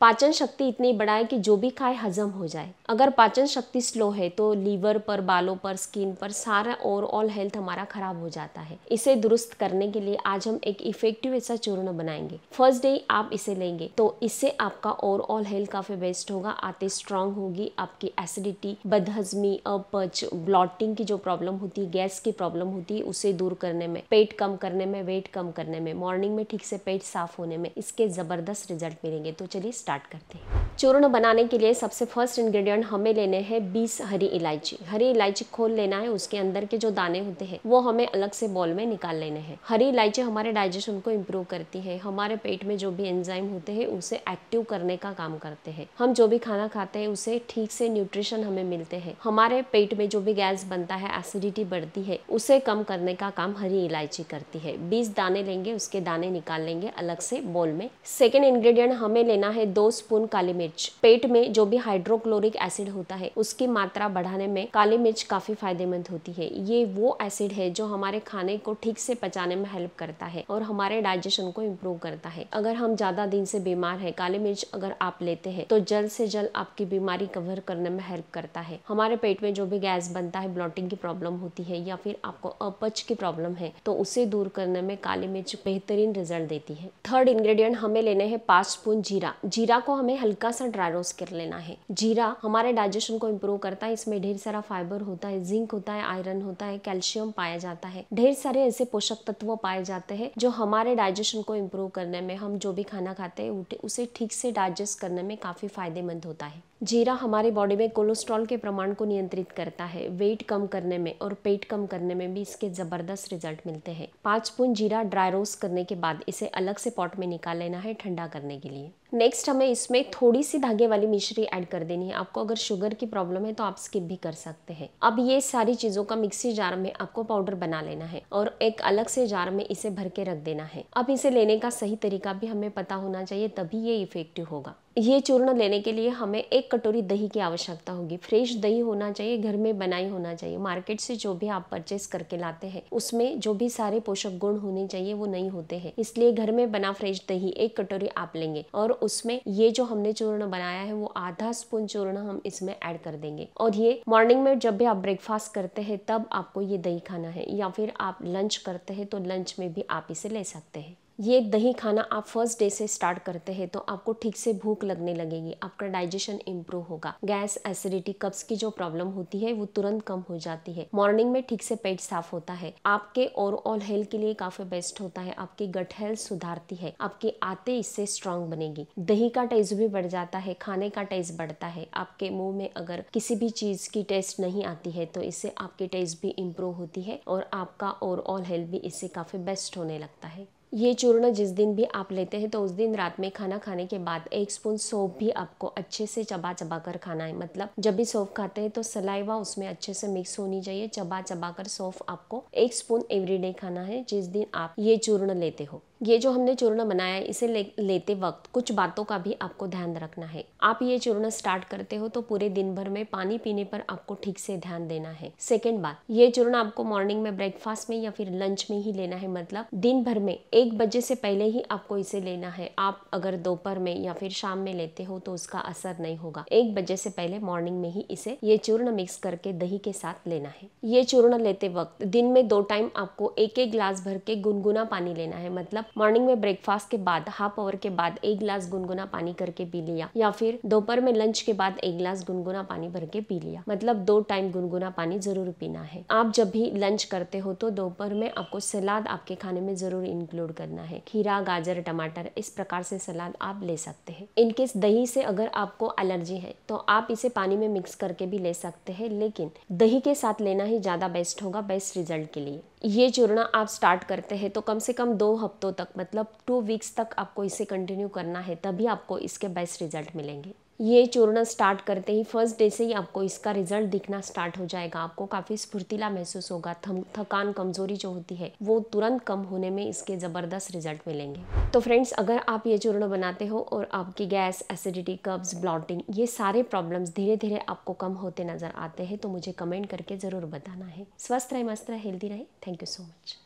पाचन शक्ति इतनी बढ़ाए कि जो भी खाए हजम हो जाए अगर पाचन शक्ति स्लो है तो लीवर पर बालों पर स्किन पर सारा ओवरऑल हेल्थ हमारा खराब हो जाता है इसे दुरुस्त करने के लिए आज हम एक इफेक्टिव ऐसा चूर्ण बनाएंगे फर्स्ट डे आप इसे लेंगे तो इससे आपका ओवरऑल हेल्थ काफी बेस्ट होगा आते स्ट्रांग होगी आपकी एसिडिटी बदहजमी अपच ब्लॉटिंग की जो प्रॉब्लम होती है गैस की प्रॉब्लम होती है उसे दूर करने में पेट कम करने में वेट कम करने में मॉर्निंग में ठीक से पेट साफ होने में इसके जबरदस्त रिजल्ट मिलेंगे तो चलिए स्टार्ट करते हैं चूर्ण बनाने के लिए सबसे फर्स्ट इंग्रेडिएंट हमें लेने हैं 20 हरी इलायची हरी इलायची खोल लेना है उसके अंदर के जो दाने होते हैं वो हमें अलग से बॉल में निकाल लेने हैं हरी इलायची हमारे डाइजेशन को इम्प्रूव करती है हमारे पेट में जो भी एंजाइम होते हैं उसे एक्टिव करने का काम करते हैं हम जो भी खाना खाते हैं उसे ठीक से न्यूट्रिशन हमें मिलते हैं हमारे पेट में जो भी गैस बनता है एसिडिटी बढ़ती है उसे कम करने का काम हरी इलायची करती है बीस दाने लेंगे उसके दाने निकाल लेंगे अलग से बॉल में सेकेंड इन्ग्रीडियंट हमें लेना है दो स्पून काली मिर्च पेट में जो भी हाइड्रोक्लोरिक एसिड होता है उसकी मात्रा बढ़ाने में काली मिर्च काफी फायदेमंद होती है ये वो एसिड है जो हमारे खाने को ठीक से पचाने में हेल्प करता है और हमारे डाइजेशन को इम्प्रूव करता है अगर हम ज्यादा दिन से बीमार है काली मिर्च अगर आप लेते हैं तो जल्द से जल्द आपकी बीमारी कवर करने में हेल्प करता है हमारे पेट में जो भी गैस बनता है ब्लॉटिंग की प्रॉब्लम होती है या फिर आपको अपच की प्रॉब्लम है तो उसे दूर करने में काली मिर्च बेहतरीन रिजल्ट देती है थर्ड इंग्रेडिएंट हमें लेने हैं पाँच स्पून जीरा जीरा को हमें हल्का सा ड्राई रोस्ट कर लेना है जीरा हमारे डाइजेशन को इम्प्रूव करता है इसमें ढेर सारा फाइबर होता है जिंक होता है आयरन होता है कैल्शियम पाया जाता है ढेर सारे ऐसे पोषक तत्व पाए जाते हैं जो हमारे डाइजेशन को इम्प्रूव करने में हम जो भी खाना खाते हैं उसे ठीक से डाइजेस्ट करने में काफी फायदेमंद होता है जीरा हमारे बॉडी में कोलेस्ट्रॉल के प्रमाण को नियंत्रित करता है वेट कम करने में और पेट कम करने में भी इसके ज़बरदस्त रिजल्ट मिलते हैं पाँच स्पून जीरा ड्राई रोस्ट करने के बाद इसे अलग से पॉट में निकाल लेना है ठंडा करने के लिए नेक्स्ट हमें इसमें थोड़ी सी धागे वाली मिश्री ऐड कर देनी है आपको अगर शुगर की प्रॉब्लम है तो आप स्किप भी कर सकते हैं अब ये सारी चीज़ों का मिक्सी जार में आपको पाउडर बना लेना है और एक अलग से जार में इसे भर के रख देना है अब इसे लेने का सही तरीका भी हमें पता होना चाहिए तभी ये इफेक्टिव होगा ये चूर्ण लेने के लिए हमें एक कटोरी दही की आवश्यकता होगी फ्रेश दही होना चाहिए घर में बनाई होना चाहिए मार्केट से जो भी आप परचेस करके लाते हैं उसमें जो भी सारे पोषक गुण होने चाहिए वो नहीं होते हैं इसलिए घर में बना फ्रेश दही एक कटोरी आप लेंगे और उसमें ये जो हमने चूर्ण बनाया है वो आधा स्पून चूर्ण हम इसमें ऐड कर देंगे और ये मॉर्निंग में जब भी आप ब्रेकफास्ट करते हैं तब आपको ये दही खाना है या फिर आप लंच करते हैं तो लंच में भी आप इसे ले सकते हैं ये दही खाना आप फर्स्ट डे से स्टार्ट करते हैं तो आपको ठीक से भूख लगने लगेगी आपका डाइजेशन इम्प्रूव होगा गैस एसिडिटी कब्स की जो प्रॉब्लम होती है वो तुरंत कम हो जाती है मॉर्निंग में ठीक से पेट साफ होता है आपके ओवरऑल हेल्थ के लिए काफी बेस्ट होता है आपकी गट हेल्थ सुधारती है आपकी आते इससे स्ट्रांग बनेगी दही का टेस्ट भी बढ़ जाता है खाने का टेस्ट बढ़ता है आपके मुंह में अगर किसी भी चीज की टेस्ट नहीं आती है तो इससे आपकी टेस्ट भी इम्प्रूव होती है और आपका ओवरऑल हेल्थ भी इससे काफी बेस्ट होने लगता है ये चूर्ण जिस दिन भी आप लेते हैं तो उस दिन रात में खाना खाने के बाद एक स्पून सौंफ भी आपको अच्छे से चबा चबा कर खाना है मतलब जब भी सौंफ खाते हैं तो सलाइवा उसमें अच्छे से मिक्स होनी चाहिए चबा चबा कर सौंफ आपको एक स्पून एवरीडे खाना है जिस दिन आप ये चूर्ण लेते हो ये जो हमने चूर्ण बनाया है इसे ले, लेते वक्त कुछ बातों का भी आपको ध्यान रखना है आप ये चूर्ण स्टार्ट करते हो तो पूरे दिन भर में पानी पीने पर आपको ठीक से ध्यान देना है सेकेंड बात ये चूर्ण आपको मॉर्निंग में ब्रेकफास्ट में या फिर लंच में ही लेना है मतलब दिन भर में एक एक बजे से पहले ही आपको इसे लेना है आप अगर दोपहर में या फिर शाम में लेते हो तो उसका असर नहीं होगा एक बजे से पहले मॉर्निंग में ही इसे ये चूर्ण मिक्स करके दही के साथ लेना है ये चूर्ण लेते वक्त दिन में दो टाइम आपको एक एक ग्लास भर के गुनगुना पानी लेना है मतलब मॉर्निंग में ब्रेकफास्ट के बाद हाफ आवर के बाद एक ग्लास गुनगुना पानी करके पी लिया या फिर दोपहर में लंच के बाद एक ग्लास गुनगुना पानी भर के पी लिया मतलब दो टाइम गुनगुना पानी जरूर पीना है आप जब भी लंच करते हो तो दोपहर में आपको सलाद आपके खाने में जरूर इंक्लूड इंक्लूड करना है खीरा गाजर टमाटर इस प्रकार से सलाद आप ले सकते हैं इनकेस दही से अगर आपको एलर्जी है तो आप इसे पानी में मिक्स करके भी ले सकते हैं लेकिन दही के साथ लेना ही ज़्यादा बेस्ट होगा बेस्ट रिजल्ट के लिए ये चूर्ण आप स्टार्ट करते हैं तो कम से कम दो हफ्तों तक मतलब टू वीक्स तक आपको इसे कंटिन्यू करना है तभी आपको इसके बेस्ट रिजल्ट मिलेंगे ये चूर्ण स्टार्ट करते ही फर्स्ट डे से ही आपको इसका रिजल्ट दिखना स्टार्ट हो जाएगा आपको काफ़ी स्फूर्तिला महसूस होगा थकान कमजोरी जो होती है वो तुरंत कम होने में इसके ज़बरदस्त रिजल्ट मिलेंगे तो फ्रेंड्स अगर आप ये चूर्ण बनाते हो और आपकी गैस एसिडिटी कब्ज ब्लॉटिंग ये सारे प्रॉब्लम्स धीरे धीरे आपको कम होते नज़र आते हैं तो मुझे कमेंट करके ज़रूर बताना है स्वस्थ रहे मस्त रहे हेल्थी रहे थैंक यू सो मच